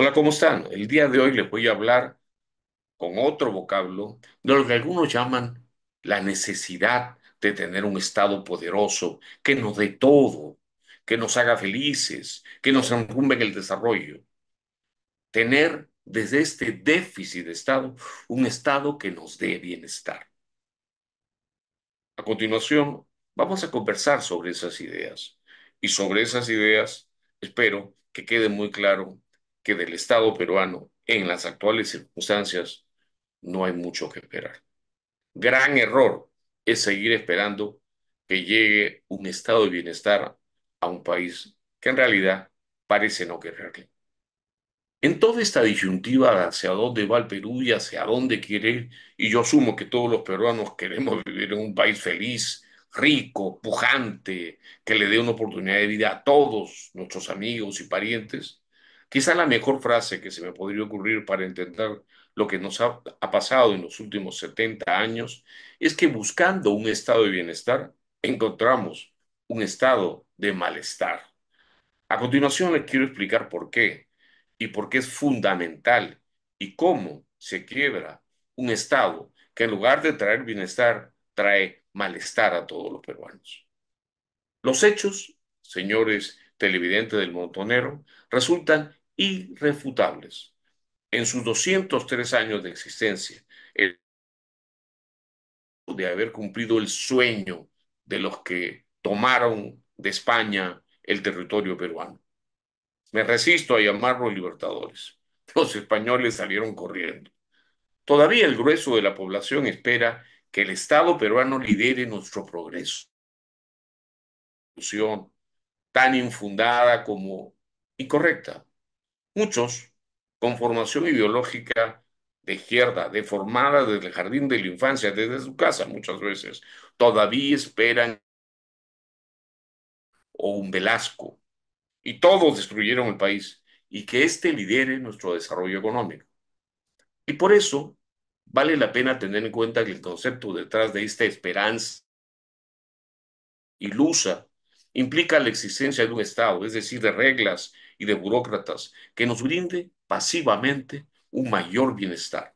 Hola, ¿cómo están? El día de hoy les voy a hablar con otro vocablo de lo que algunos llaman la necesidad de tener un Estado poderoso que nos dé todo, que nos haga felices, que nos encumbe en el desarrollo. Tener desde este déficit de Estado un Estado que nos dé bienestar. A continuación, vamos a conversar sobre esas ideas y sobre esas ideas espero que quede muy claro que del Estado peruano en las actuales circunstancias no hay mucho que esperar. Gran error es seguir esperando que llegue un estado de bienestar a un país que en realidad parece no quererle. En toda esta disyuntiva hacia dónde va el Perú y hacia dónde quiere ir, y yo asumo que todos los peruanos queremos vivir en un país feliz, rico, pujante, que le dé una oportunidad de vida a todos nuestros amigos y parientes, Quizá la mejor frase que se me podría ocurrir para entender lo que nos ha, pasado en los últimos 70 años es que buscando un estado de bienestar, encontramos un estado de malestar. A continuación les quiero explicar por qué y por qué es fundamental y cómo se quiebra un estado que en lugar de traer bienestar, trae malestar a todos los peruanos. Los hechos, señores televidentes del montonero, resultan irrefutables. En sus 203 años de existencia, el de haber cumplido el sueño de los que tomaron de España el territorio peruano. Me resisto a llamarlos libertadores. Los españoles salieron corriendo. Todavía el grueso de la población espera que el Estado peruano lidere nuestro progreso. Tan infundada como incorrecta Muchos, con formación ideológica de izquierda, deformada desde el jardín de la infancia, desde su casa muchas veces, todavía esperan o un Velasco. Y todos destruyeron el país y que éste lidere nuestro desarrollo económico. Y por eso vale la pena tener en cuenta que el concepto detrás de esta esperanza ilusa implica la existencia de un Estado, es decir, de reglas y de burócratas que nos brinde pasivamente un mayor bienestar.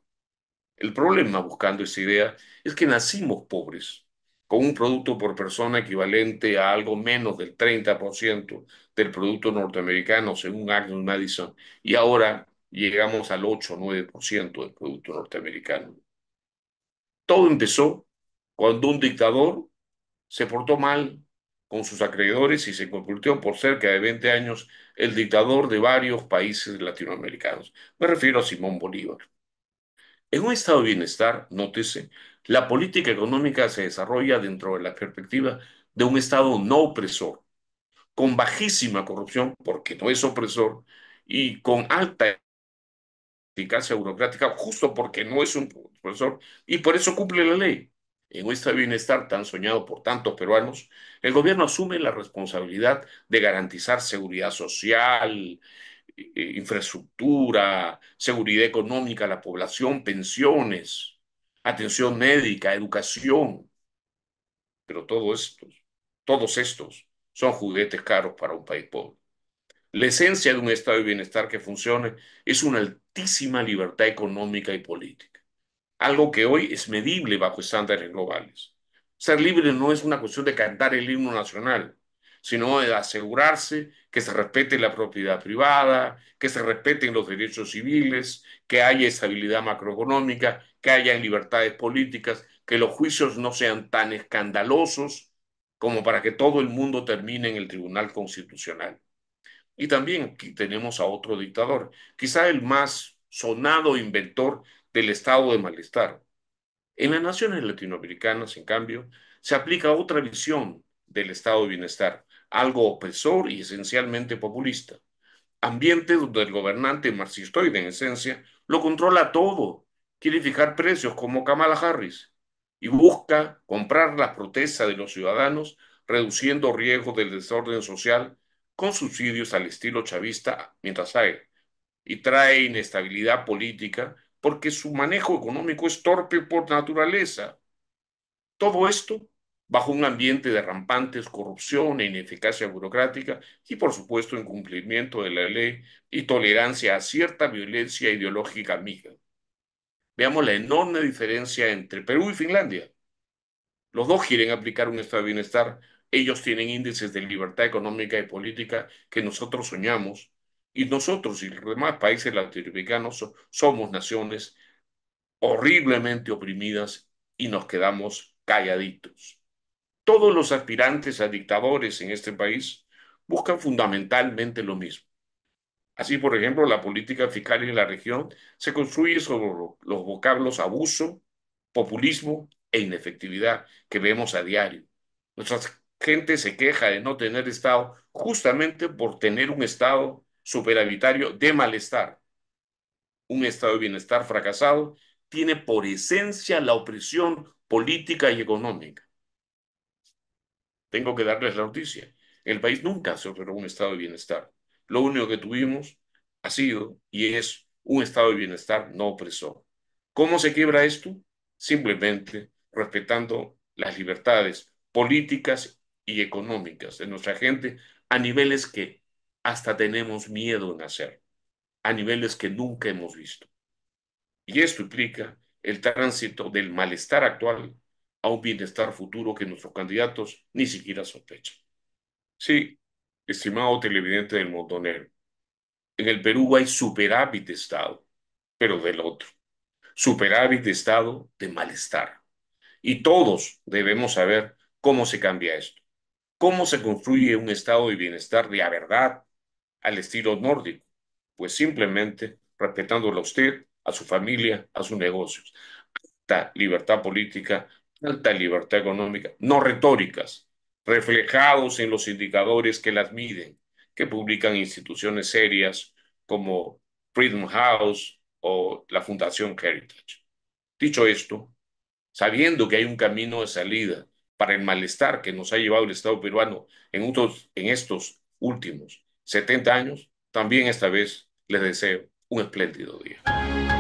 El problema buscando esa idea es que nacimos pobres, con un producto por persona equivalente a algo menos del 30% del producto norteamericano según Agnes Madison, y ahora llegamos al 8 o 9% del producto norteamericano. Todo empezó cuando un dictador se portó mal con sus acreedores y se convirtió por cerca de 20 años el dictador de varios países latinoamericanos. Me refiero a Simón Bolívar. En un estado de bienestar, nótese, la política económica se desarrolla dentro de la perspectiva de un estado no opresor, con bajísima corrupción, porque no es opresor, y con alta eficacia burocrática, justo porque no es un opresor, y por eso cumple la ley en este bienestar tan soñado por tantos peruanos, el gobierno asume la responsabilidad de garantizar seguridad social, eh, infraestructura, seguridad económica a la población, pensiones, atención médica, educación. Pero todo esto, todos estos son juguetes caros para un país pobre. La esencia de un estado de bienestar que funcione es una altísima libertad económica y política algo que hoy es medible bajo estándares globales. Ser libre no es una cuestión de cantar el himno nacional, sino de asegurarse que se respete la propiedad privada, que se respeten los derechos civiles, que haya estabilidad macroeconómica, que haya libertades políticas, que los juicios no sean tan escandalosos como para que todo el mundo termine en el Tribunal Constitucional. Y también aquí tenemos a otro dictador, quizá el más sonado inventor del estado de malestar. En las naciones latinoamericanas, en cambio, se aplica otra visión del estado de bienestar, algo opresor y esencialmente populista. Ambiente donde el gobernante marxistoide, en esencia, lo controla todo, quiere fijar precios como Kamala Harris y busca comprar la protesta de los ciudadanos, reduciendo riesgos del desorden social con subsidios al estilo chavista mientras hay, y trae inestabilidad política porque su manejo económico es torpe por naturaleza. Todo esto bajo un ambiente de rampantes corrupción e ineficacia burocrática y, por supuesto, incumplimiento de la ley y tolerancia a cierta violencia ideológica mía. Veamos la enorme diferencia entre Perú y Finlandia. Los dos quieren aplicar un estado de bienestar, ellos tienen índices de libertad económica y política que nosotros soñamos, y nosotros y los demás países latinoamericanos somos naciones horriblemente oprimidas y nos quedamos calladitos. Todos los aspirantes a dictadores en este país buscan fundamentalmente lo mismo. Así, por ejemplo, la política fiscal en la región se construye sobre los vocablos abuso, populismo e inefectividad que vemos a diario. Nuestra gente se queja de no tener Estado justamente por tener un Estado superavitario de malestar. Un estado de bienestar fracasado tiene por esencia la opresión política y económica. Tengo que darles la noticia. El país nunca se operó un estado de bienestar. Lo único que tuvimos ha sido y es un estado de bienestar no opresor. ¿Cómo se quiebra esto? Simplemente respetando las libertades políticas y económicas de nuestra gente a niveles que hasta tenemos miedo en hacer, a niveles que nunca hemos visto. Y esto implica el tránsito del malestar actual a un bienestar futuro que nuestros candidatos ni siquiera sospechan. Sí, estimado televidente del montonero, en el Perú hay superávit de Estado, pero del otro. Superávit de Estado de malestar. Y todos debemos saber cómo se cambia esto. Cómo se construye un Estado de bienestar de la verdad al estilo nórdico, pues simplemente respetando a usted, a su familia, a sus negocios. Alta libertad política, alta libertad económica, no retóricas, reflejados en los indicadores que las miden, que publican instituciones serias como Freedom House o la Fundación Heritage. Dicho esto, sabiendo que hay un camino de salida para el malestar que nos ha llevado el Estado peruano en, estos, en estos últimos 70 años, también esta vez les deseo un espléndido día.